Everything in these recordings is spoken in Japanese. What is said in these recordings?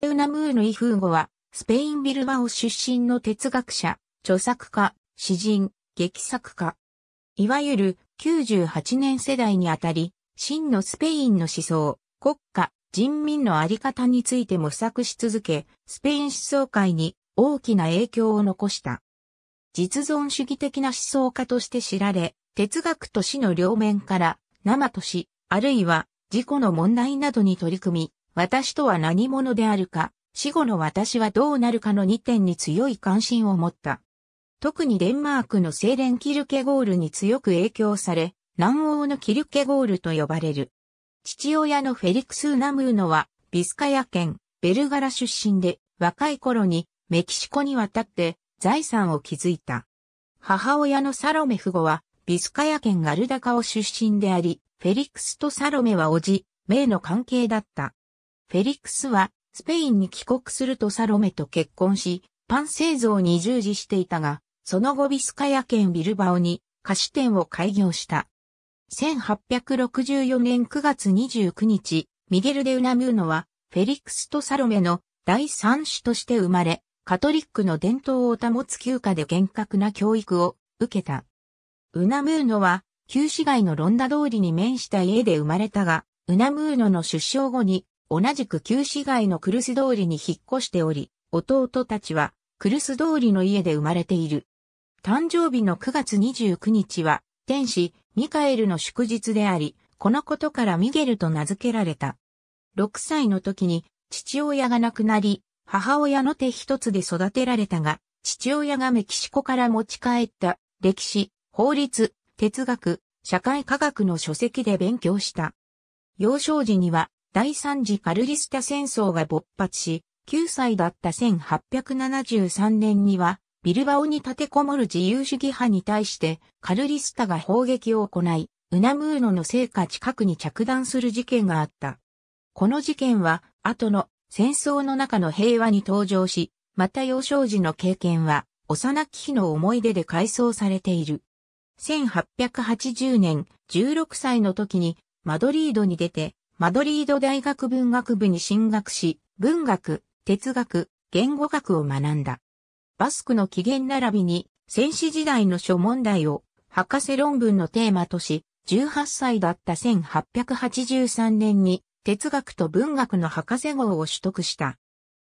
ウナムーヌ・イフーゴは、スペイン・ビルバオ出身の哲学者、著作家、詩人、劇作家。いわゆる98年世代にあたり、真のスペインの思想、国家、人民のあり方について模索し続け、スペイン思想界に大きな影響を残した。実存主義的な思想家として知られ、哲学と死の両面から、生と死、あるいは自己の問題などに取り組み、私とは何者であるか、死後の私はどうなるかの2点に強い関心を持った。特にデンマークのレン・キルケゴールに強く影響され、南欧のキルケゴールと呼ばれる。父親のフェリクス・ナムーノは、ビスカヤ県、ベルガラ出身で、若い頃にメキシコに渡って財産を築いた。母親のサロメフゴは、ビスカヤ県ガルダカオ出身であり、フェリクスとサロメはおじ、名の関係だった。フェリックスは、スペインに帰国するとサロメと結婚し、パン製造に従事していたが、その後ビスカヤ県ビルバオに菓子店を開業した。1864年9月29日、ミゲル・デ・ウナムーノは、フェリックスとサロメの第三子として生まれ、カトリックの伝統を保つ休暇で厳格な教育を受けた。ウナムーノは、旧市街のロンダ通りに面した家で生まれたが、ウナムーノの出生後に同じく旧市街のクルス通りに引っ越しており、弟たちはクルス通りの家で生まれている。誕生日の9月29日は、天使、ミカエルの祝日であり、このことからミゲルと名付けられた。6歳の時に、父親が亡くなり、母親の手一つで育てられたが、父親がメキシコから持ち帰った歴史、法律、哲学、社会科学の書籍で勉強した。幼少時には第三次カルリスタ戦争が勃発し、9歳だった1873年には、ビルバオに立てこもる自由主義派に対してカルリスタが砲撃を行い、ウナムーノの聖火近くに着弾する事件があった。この事件は後の戦争の中の平和に登場し、また幼少時の経験は幼き日の思い出で改装されている。1880年16歳の時にマドリードに出てマドリード大学文学部に進学し、文学、哲学、言語学を学んだ。バスクの起源並びに、戦死時代の諸問題を、博士論文のテーマとし、18歳だった1883年に、哲学と文学の博士号を取得した。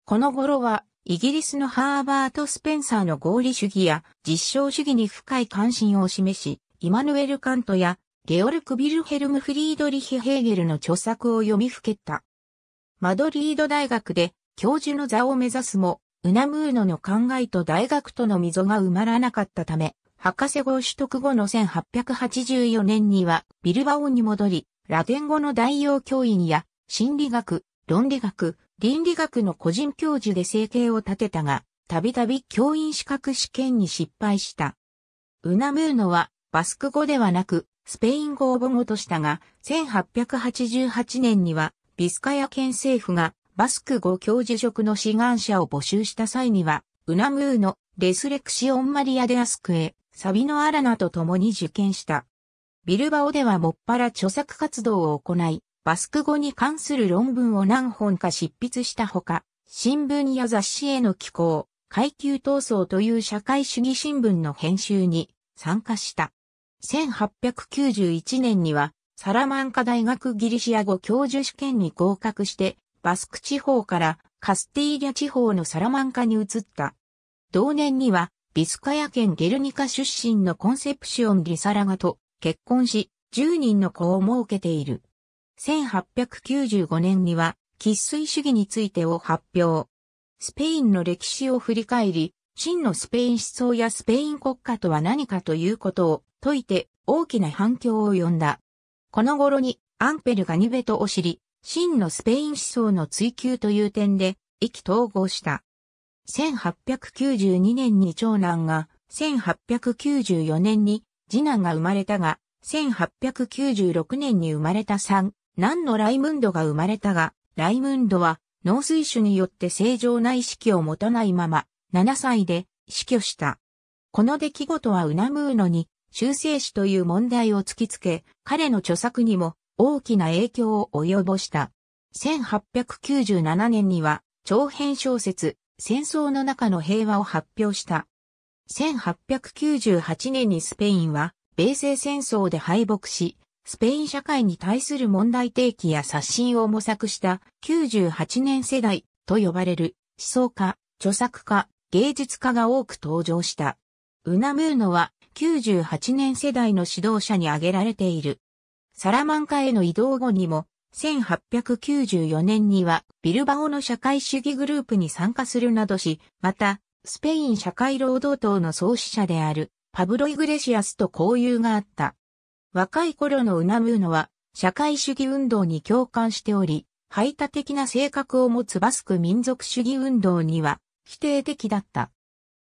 この頃は、イギリスのハーバート・スペンサーの合理主義や実証主義に深い関心を示し、イマヌエル・カントやゲオルク・ビルヘルム・フリードリヒ・ヘーゲルの著作を読みふけた。マドリード大学で教授の座を目指すも、ウナムーノの考えと大学との溝が埋まらなかったため、博士号取得後の1884年にはビルバオに戻り、ラテン語の代用教員や心理学、論理学、倫理学の個人教授で生計を立てたが、たびたび教員資格試験に失敗した。ウナムーノはバスク語ではなくスペイン語を母語としたが、1888年には、ビスカヤ県政府がバスク語教授職の志願者を募集した際には、ウナムーのレスレクシオンマリアデアスクへ、サビノアラナと共に受験した。ビルバオではもっぱら著作活動を行い、バスク語に関する論文を何本か執筆したほか、新聞や雑誌への寄稿、階級闘争という社会主義新聞の編集に参加した。1891年にはサラマンカ大学ギリシア語教授試験に合格して、バスク地方からカスティーリャ地方のサラマンカに移った。同年には、ビスカヤ県ゲルニカ出身のコンセプシオン・リサラガと結婚し、10人の子を設けている。1895年には、喫水主義についてを発表。スペインの歴史を振り返り、真のスペイン思想やスペイン国家とは何かということを説いて大きな反響を呼んだ。この頃にアンペルがニベトを知り、真のスペイン思想の追求という点で意気投合した。1892年に長男が、1894年に次男が生まれたが、1896年に生まれた三男のライムンドが生まれたが、ライムンドは農水種によって正常な意識を持たないまま、7歳で死去した。この出来事はウナムーノに修正史という問題を突きつけ、彼の著作にも大きな影響を及ぼした。1897年には長編小説、戦争の中の平和を発表した。1898年にスペインは米西戦争で敗北し、スペイン社会に対する問題提起や刷新を模索した98年世代と呼ばれる思想家、著作家、芸術家が多く登場した。ウナムーノは98年世代の指導者に挙げられている。サラマンカへの移動後にも、1894年にはビルバオの社会主義グループに参加するなどし、また、スペイン社会労働党の創始者であるパブロ・イグレシアスと交友があった。若い頃のウナムーノは社会主義運動に共感しており、排他的な性格を持つバスク民族主義運動には否定的だった。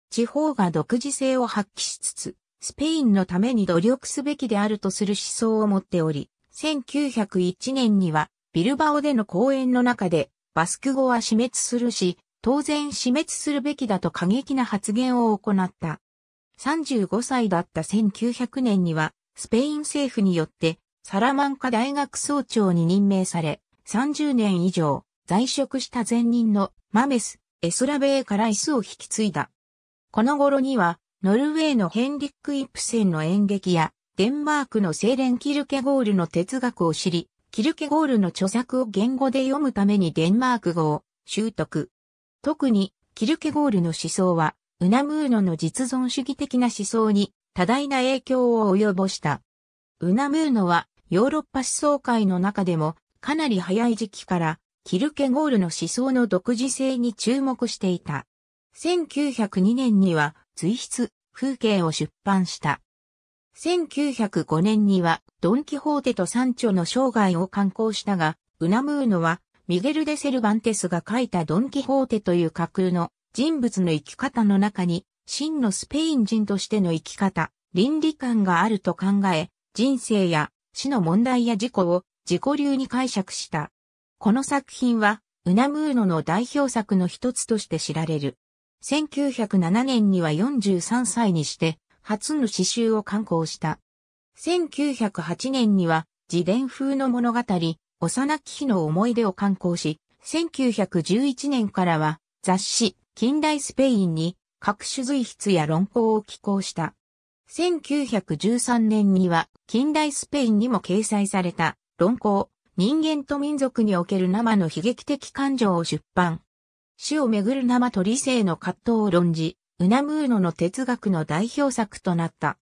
地方が独自性を発揮しつつ、スペインのために努力すべきであるとする思想を持っており、1901年にはビルバオでの講演の中でバスク語は死滅するし、当然死滅するべきだと過激な発言を行った。35歳だった1900年には、スペイン政府によってサラマンカ大学総長に任命され、30年以上在職した前任のマメスエスラベーから椅子を引き継いだ。この頃には、ノルウェーのヘンリック・イプセンの演劇や、デンマークのセーレン・キルケゴールの哲学を知り、キルケゴールの著作を言語で読むためにデンマーク語を習得。特に、キルケゴールの思想は、ウナムーノの実存主義的な思想に多大な影響を及ぼした。ウナムーノは、ヨーロッパ思想界の中でも、かなり早い時期からキルケゴールの思想の独自性に注目していた。1902年には、随筆、風景を出版した。1905年には、ドン・キホーテとサンチョの生涯を刊行したが、ウナムーノは、ミゲル・デ・セルバンテスが書いたドン・キホーテという架空の人物の生き方の中に、真のスペイン人としての生き方、倫理観があると考え、人生や死の問題や事故を自己流に解釈した。この作品は、ウナムーノの代表作の一つとして知られる。1907年には43歳にして、初の詩集を刊行した。1908年には、自伝風の物語、幼き日の思い出を刊行し、1911年からは、雑誌、近代スペインに、各種随筆や論考を寄稿した。1913年には、近代スペインにも掲載された、論考、人間と民族における生の悲劇的感情を出版。死をめぐる生と理性の葛藤を論じ、ウナムーノの哲学の代表作となった。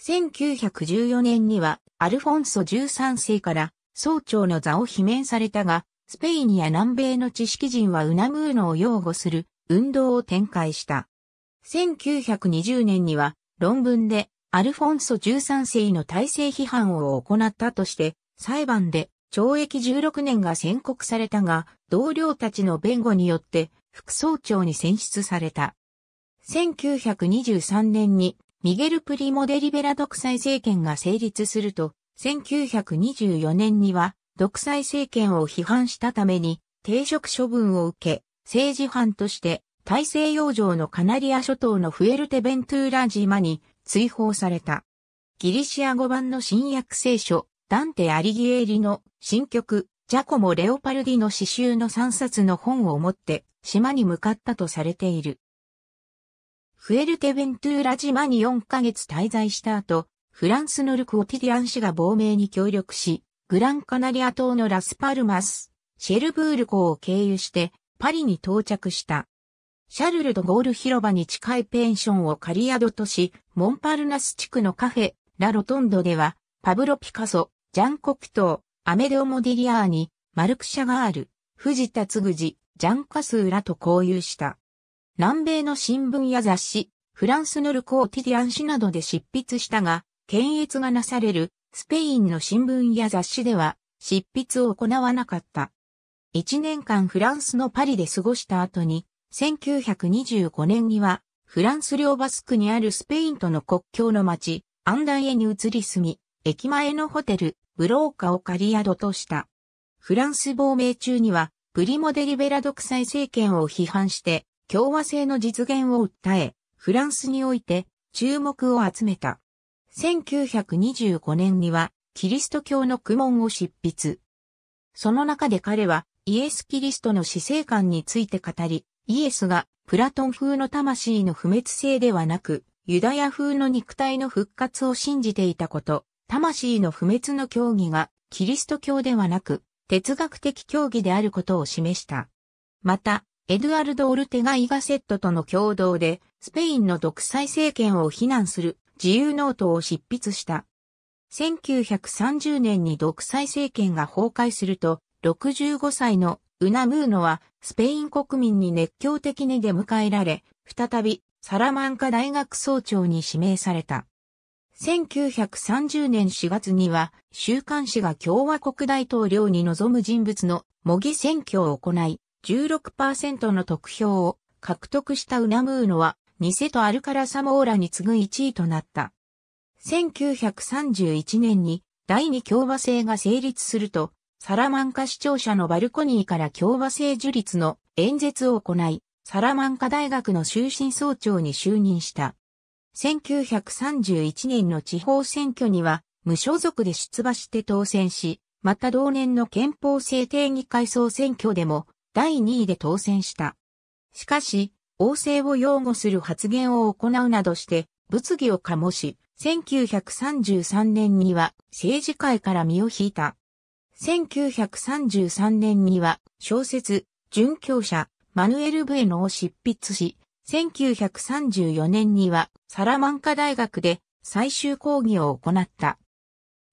1914年には、アルフォンソ13世から総長の座を罷免されたが、スペインや南米の知識人はウナムーノを擁護する運動を展開した。1920年には論文でアルフォンソ13世の体制批判を行ったとして裁判で懲役16年が宣告されたが、同僚たちの弁護によって副総長に選出された。1923年にミゲル・プリモ・デリベラ独裁政権が成立すると、1924年には独裁政権を批判したために停職処分を受け、政治犯として大西洋上のカナリア諸島のフエルテベントゥーラ島に追放された。ギリシア語版の新約聖書ダンテ・アリギエーリの新曲、ジャコモ・レオパルディの詩集の3冊の本を持って島に向かったとされている。フエルテベントゥーラ島に4ヶ月滞在した後、フランスのルク・オティディアン氏が亡命に協力し、グランカナリア島のラスパルマス、シェルブール港を経由してパリに到着した。シャルル・ド・ゴール広場に近いペンションをリり宿とし、モンパルナス地区のカフェ、ラ・ロトンドでは、パブロ・ピカソ、ジャンコクトー、アメデオモディリアーニ、マルクシャガール、藤田嗣次、ジャンカスーラと交友した。南米の新聞や雑誌、フランスのルコーティディアン誌などで執筆したが、検閲がなされるスペインの新聞や雑誌では執筆を行わなかった。1年間フランスのパリで過ごした後に、1925年にはフランス領バスクにあるスペインとの国境の町、アンダンへに移り住み、駅前のホテル、ブローカをり宿とした。フランス亡命中には、プリモデリベラ独裁政権を批判して、共和制の実現を訴え、フランスにおいて注目を集めた。1925年には、キリスト教の苦問を執筆。その中で彼は、イエス・キリストの死生観について語り、イエスがプラトン風の魂の不滅性ではなく、ユダヤ風の肉体の復活を信じていたこと、魂の不滅の教義がキリスト教ではなく哲学的教義であることを示した。また、エドゥアルド・オルテガ・イガセットとの共同で、スペインの独裁政権を非難する自由ノートを執筆した。1930年に独裁政権が崩壊すると、65歳のウナムーノはスペイン国民に熱狂的に出迎えられ、再びサラマンカ大学総長に指名された。1930年4月には、週刊誌が共和国大統領に望む人物の模擬選挙を行い、16%の得票を獲得したウナムーノは、ニセとアルカラサモーラに次ぐ1位となった。1931年に第二共和制が成立すると、サラマンカ市庁舎のバルコニーから共和制樹立の演説を行い、サラマンカ大学の終身総長に就任した。1931年の地方選挙には無所属で出馬して当選し、また同年の憲法制定議会総選挙でも第2位で当選した。しかし、王政を擁護する発言を行うなどして、物議を醸し、1933年には政治界から身を引いた。1933年には小説、殉教者、マヌエル・ブエノを執筆し、1934年にはサラマンカ大学で最終講義を行った。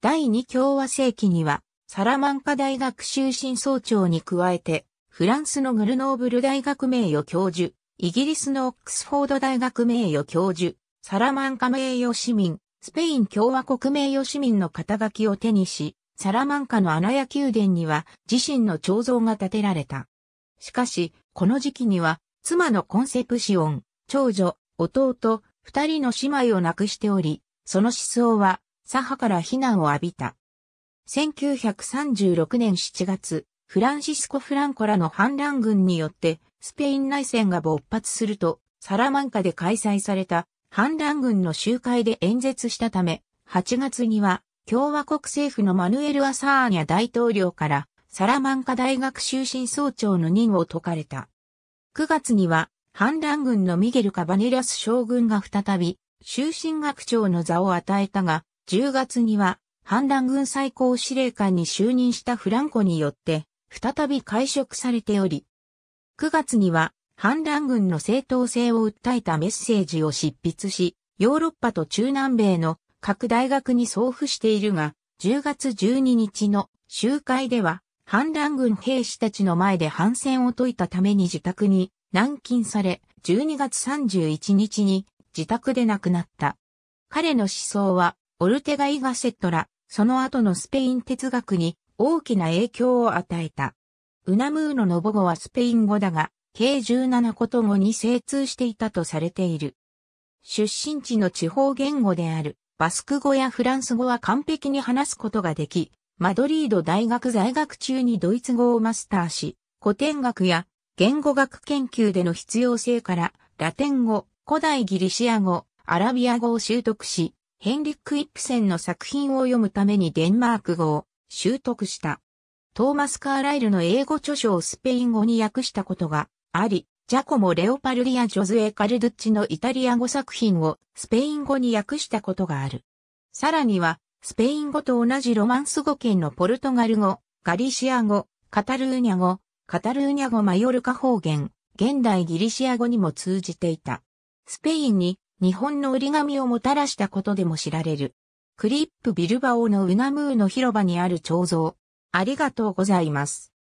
第二共和世紀にはサラマンカ大学終身総長に加えてフランスのグルノーブル大学名誉教授、イギリスのオックスフォード大学名誉教授、サラマンカ名誉市民、スペイン共和国名誉市民の肩書きを手にし、サラマンカの穴屋宮殿には自身の彫像が建てられた。しかし、この時期には妻のコンセプシオン、長女、弟、二人の姉妹を亡くしており、その思想は、左派から非難を浴びた。1936年7月、フランシスコ・フランコらの反乱軍によって、スペイン内戦が勃発すると、サラマンカで開催された反乱軍の集会で演説したため、8月には共和国政府のマヌエル・アサーニャ大統領からサラマンカ大学終身総長の任を解かれた。9月には、反乱軍のミゲル・カバネラス将軍が再び、終身学長の座を与えたが、10月には、反乱軍最高司令官に就任したフランコによって、再び解職されており、9月には、反乱軍の正当性を訴えたメッセージを執筆し、ヨーロッパと中南米の各大学に送付しているが、10月12日の集会では、反乱軍兵士たちの前で反戦を解いたために自宅に軟禁され、12月31日に自宅で亡くなった。彼の思想は、オルテガイガセットラ、その後のスペイン哲学に大きな影響を与えた。ウナムーノの母語はスペイン語だが、計17こと語に精通していたとされている。出身地の地方言語である、バスク語やフランス語は完璧に話すことができ、マドリード大学在学中にドイツ語をマスターし、古典学や言語学研究での必要性から、ラテン語、古代ギリシア語、アラビア語を習得し、ヘンリック・イップセンの作品を読むためにデンマーク語を習得した。トーマス・カーライルの英語著書をスペイン語に訳したことがあり、ジャコモ・レオパルリア・ジョズエ・カルドッチのイタリア語作品をスペイン語に訳したことがある。さらには、スペイン語と同じロマンス語圏のポルトガル語、ガリシア語、カタルーニャ語、カタルーニャ語マヨルカ方言、現代ギリシア語にも通じていた。スペインに日本の折り紙をもたらしたことでも知られる。クリップビルバオのウナムーの広場にある彫像。ありがとうございます。